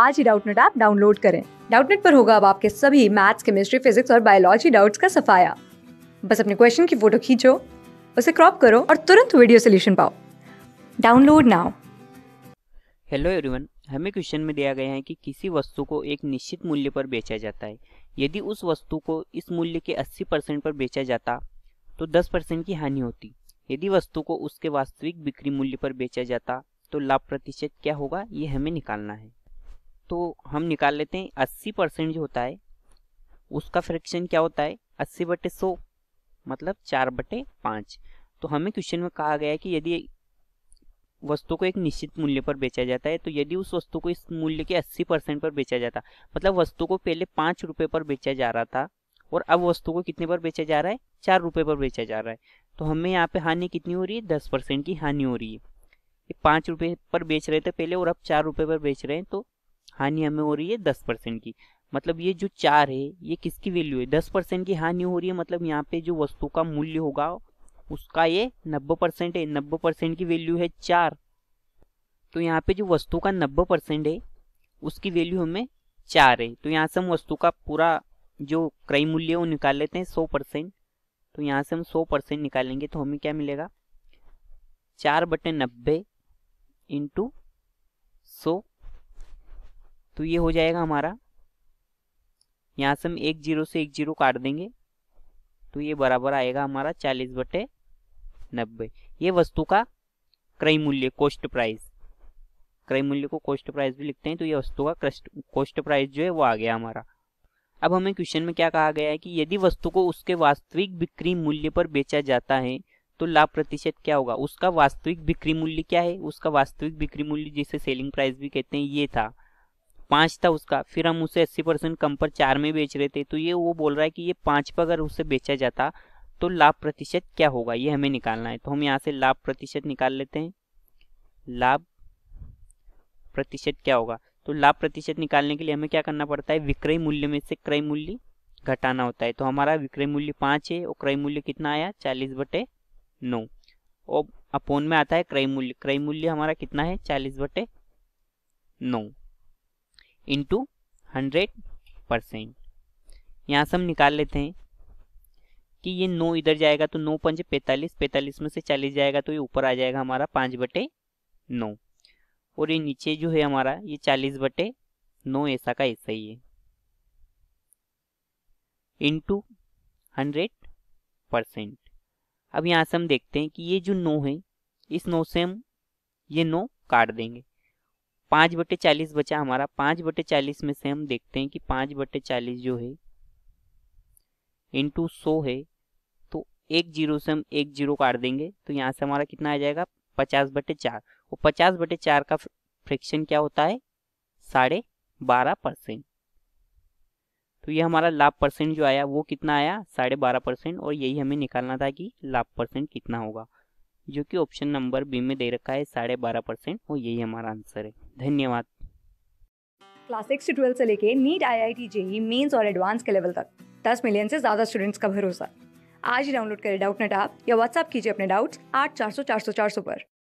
आज ही Doubtnut app download करें डाउटनेट पर होगा अब आपके सभी मैथ्स केमिस्ट्री फिजिक्स और बायोलॉजी डाउट्स का सफाया बस अपने क्वेश्चन की फोटो खींचो उसे क्रॉप करो और तुरंत वीडियो सोल्यूशन पाओ डाउनलोड नाउ हेलो एवरीवन हमें क्वेश्चन में दिया गया है कि किसी वस्तु को एक निश्चित मूल्य पर बेचा जाता है यदि उस वस्तु को इस मूल्य के 80 परसेंट पर बेचा जाता तो 10 परसेंट की हानि होती यदि वस्तु को उसके वास्तविक बिक्री मूल्य पर बेचा जाता तो लाभ प्रतिशत क्या होगा ये हमें निकालना है तो हम निकाल लेते हैं अस्सी परसेंट जो होता है उसका फ्रैक्शन क्या होता है अस्सी बटे सौ मतलब चार बटे पाँच तो हमें क्वेश्चन में कहा गया है कि यदि वस्तु को एक निश्चित मूल्य पर बेचा जाता है तो यदि उस वस्तु को इस मूल्य के अस्सी परसेंट पर बेचा जाता मतलब वस्तु को पहले पाँच रुपये पर बेचा जा रहा था और अब वस्तु को कितने पर बेचा जा रहा है चार रुपये पर बेचा जा रहा है तो हमें यहाँ पे हानि कितनी हो रही है दस परसेंट की हानि हो रही है पाँच रुपये पर बेच रहे थे पहले और अब चार रुपये पर बेच रहे हैं तो हानि हमें हो रही है दस परसेंट की मतलब ये जो चार है ये किसकी वैल्यू है दस परसेंट की हानि हो रही है मतलब यहाँ पे जो वस्तु का मूल्य होगा उसका ये नब्बे परसेंट है नब्बे परसेंट की वैल्यू है चार तो यहाँ पे जो वस्तु का नब्बे परसेंट है उसकी वैल्यू हमें चार है तो यहाँ से हम वस्तु का पूरा जो क्रय मूल्य है वो निकाल लेते हैं सौ परसेंट तो यहाँ से हम सौ परसेंट निकालेंगे तो हमें क्या मिलेगा चार बटे नब्बे इंटू सौ तो ये हो जाएगा हमारा यहाँ से हम एक जीरो से एक जीरो काट देंगे तो ये बराबर आएगा हमारा चालीस बटे नब्बे ये वस्तु का क्रय मूल्य कोस्ट प्राइस क्रय मूल्य को कोस्ट प्राइस भी लिखते हैं तो ये वस्तु का क्रस्ट कोस्ट प्राइस जो है वो आ गया हमारा अब हमें क्वेश्चन में क्या कहा गया है कि यदि वस्तु को उसके वास्तविक बिक्री मूल्य पर बेचा जाता है तो लाभ प्रतिशत क्या होगा उसका वास्तविक बिक्री मूल्य क्या है उसका वास्तविक बिक्री मूल्य जिसे सेलिंग प्राइस भी कहते हैं ये था पाँच था उसका फिर हम उसे अस्सी परसेंट कम पर चार में बेच रहे थे तो ये वो बोल रहा है कि ये पाँच पर अगर उसे बेचा जाता तो लाभ प्रतिशत क्या होगा ये हमें निकालना है तो हम यहाँ से लाभ प्रतिशत निकाल लेते हैं लाभ प्रतिशत क्या होगा तो लाभ प्रतिशत निकालने के लिए हमें क्या करना पड़ता है विक्रय मूल्य में से क्रय मूल्य घटाना होता है तो हमारा विक्रय मूल्य पाँच है और क्रय मूल्य कितना आया चालीस बटे नौ और अपोन में आता है क्रय मूल्य क्रय मूल्य हमारा कितना है चालीस बटे नौ इंटू हंड्रेड परसेंट यहाँ से हम निकाल लेते हैं कि ये नौ इधर जाएगा तो नौ पंच पैंतालीस पैंतालीस में से चालीस जाएगा तो ये ऊपर आ जाएगा हमारा पाँच बटे नौ और ये नीचे जो है हमारा ये चालीस बटे नौ ऐसा का ऐसा ही है इंटू हंड्रेड परसेंट अब यहाँ से हम देखते हैं कि ये जो नौ है इस नौ से हम ये नौ काट देंगे पाँच बटे चालीस बचा हमारा पाँच बटे चालीस में से हम देखते हैं कि पाँच बटे चालीस जो है इंटू सौ है तो एक जीरो से हम एक जीरो काट देंगे तो यहाँ से हमारा कितना आ जाएगा पचास बटे चार और पचास बटे चार का फ्रिक्शन क्या होता है साढ़े बारह परसेंट तो ये हमारा लाभ परसेंट जो आया वो कितना आया साढ़े बारह परसेंट और यही हमें निकालना था कि लाभ परसेंट कितना होगा जो कि ऑप्शन नंबर बी में दे रखा है साढ़े बारह परसेंट और यही हमारा आंसर है धन्यवाद क्लास सिक्स से ट्वेल्थ से लेके NEET I I T JEE mains और एडवांस के लेवल तक दस मिलियन से ज़्यादा स्टूडेंट्स का भरोसा आज ही डाउनलोड करें डाउट नेट आप या व्हाट्सअप कीजिए अपने डाउट्स आठ चार सौ चार सौ चार सौ पर